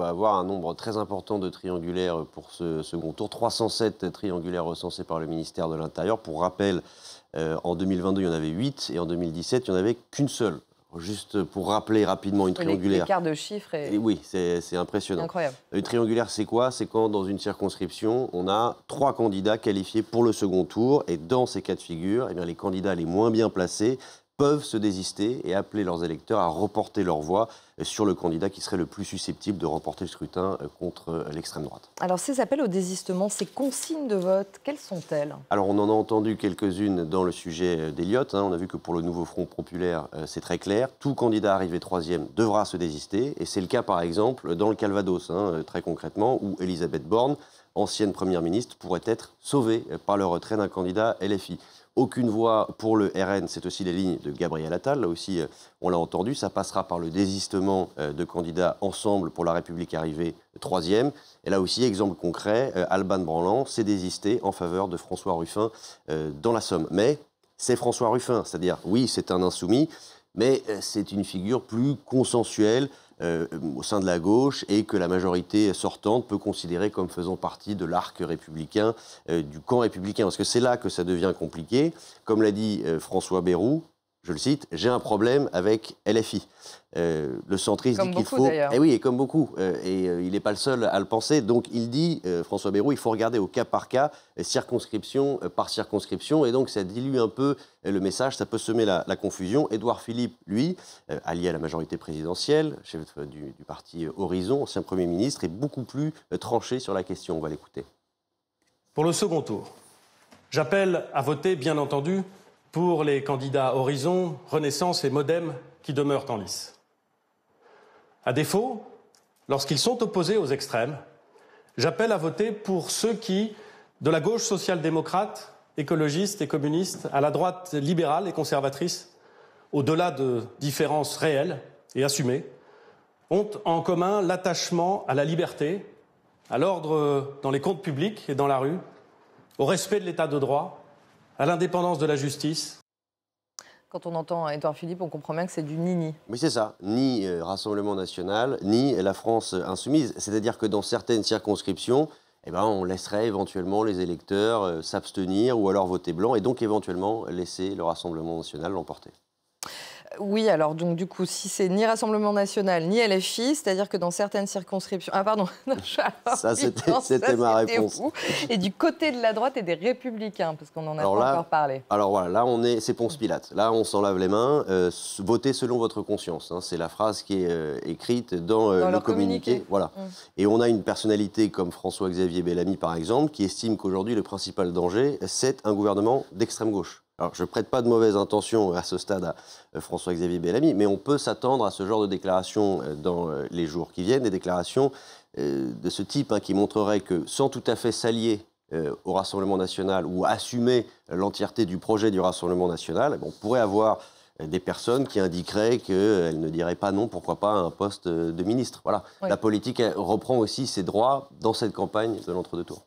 va avoir un nombre très important de triangulaires pour ce second tour, 307 triangulaires recensés par le ministère de l'Intérieur. Pour rappel, euh, en 2022, il y en avait 8 et en 2017, il n'y en avait qu'une seule. Juste pour rappeler rapidement une triangulaire. quart de chiffres Et oui, c'est impressionnant. Incroyable. Une triangulaire, c'est quoi C'est quand, dans une circonscription, on a trois candidats qualifiés pour le second tour. Et dans ces cas de figure, eh bien, les candidats les moins bien placés peuvent se désister et appeler leurs électeurs à reporter leur voix sur le candidat qui serait le plus susceptible de remporter le scrutin euh, contre euh, l'extrême droite. Alors ces appels au désistement, ces consignes de vote, quelles sont-elles Alors on en a entendu quelques-unes dans le sujet euh, d'Eliott. Hein. On a vu que pour le nouveau Front populaire, c'est très clair. Tout candidat arrivé troisième devra se désister. Et c'est le cas par exemple dans le Calvados, hein, très concrètement, où Elisabeth Borne ancienne Première ministre, pourrait être sauvée par le retrait d'un candidat LFI. Aucune voix pour le RN, c'est aussi les lignes de Gabriel Attal, là aussi euh, on l'a entendu, ça passera par le désistement euh, de candidats ensemble pour la République arrivée troisième. Et là aussi, exemple concret, euh, Alban Branland s'est désisté en faveur de François Ruffin dans la Somme. Mais c'est François Ruffin, c'est-à-dire oui, c'est un insoumis, mais c'est une figure plus consensuelle, euh, au sein de la gauche et que la majorité sortante peut considérer comme faisant partie de l'arc républicain, euh, du camp républicain. Parce que c'est là que ça devient compliqué. Comme l'a dit euh, François Bayrou, je le cite, j'ai un problème avec LFI. Euh, le centriste dit qu'il faut. Et eh oui, et comme beaucoup. Euh, et euh, il n'est pas le seul à le penser. Donc il dit, François Bayrou, il faut regarder au cas par cas, circonscription par circonscription. Et donc ça dilue un peu le message, ça peut semer la, confusion. Édouard Philippe, lui, allié à la majorité présidentielle, chef du, du parti Horizon, ancien Premier ministre, est beaucoup plus tranché sur la question. On va l'écouter. Pour le second tour, j'appelle à voter, bien entendu, pour les candidats Horizon, Renaissance et Modem qui demeurent en lice. À défaut, lorsqu'ils sont opposés aux extrêmes, j'appelle à voter pour ceux qui, de la gauche social-démocrate, écologiste et communiste, à la droite libérale et conservatrice, au-delà de différences réelles et assumées, ont en commun l'attachement à la liberté, à l'ordre dans les comptes publics et dans la rue, au respect de l'état de droit, à l'indépendance de la justice quand on entend Édouard Philippe, on comprend bien que c'est du ni-ni. Oui, c'est ça. Ni euh, Rassemblement national, ni la France insoumise. C'est-à-dire que dans certaines circonscriptions, eh ben, on laisserait éventuellement les électeurs euh, s'abstenir ou alors voter blanc et donc éventuellement laisser le Rassemblement national l'emporter. Oui, alors donc du coup, si c'est ni Rassemblement national ni LFI, c'est-à-dire que dans certaines circonscriptions. Ah, pardon, ça c'était ma réponse. Et du côté de la droite et des républicains, parce qu'on en a pas encore parlé. Alors voilà, là on est, c'est Ponce Pilate. Là on s'en lave les mains. Euh, votez selon votre conscience. Hein. c'est la phrase qui est euh, écrite dans, euh, le communiqué. Voilà. Mmh. Et on a une personnalité comme François-Xavier Bellamy par exemple, qui estime qu'aujourd'hui le principal danger, c'est un gouvernement d'extrême gauche. Alors, je ne prête pas de mauvaises intentions à ce stade à euh, François-Xavier Bellamy, mais on peut s'attendre à ce genre de déclarations euh, dans euh, les jours qui viennent, des déclarations de ce type hein, qui montrerait que, sans tout à fait s'allier au Rassemblement national ou assumer l'entièreté du projet du Rassemblement national, on pourrait avoir des personnes qui indiqueraient qu'elles ne diraient pas non, pourquoi pas, à un poste de ministre. Voilà. La politique reprend aussi ses droits dans cette campagne de l'entre-deux-tours.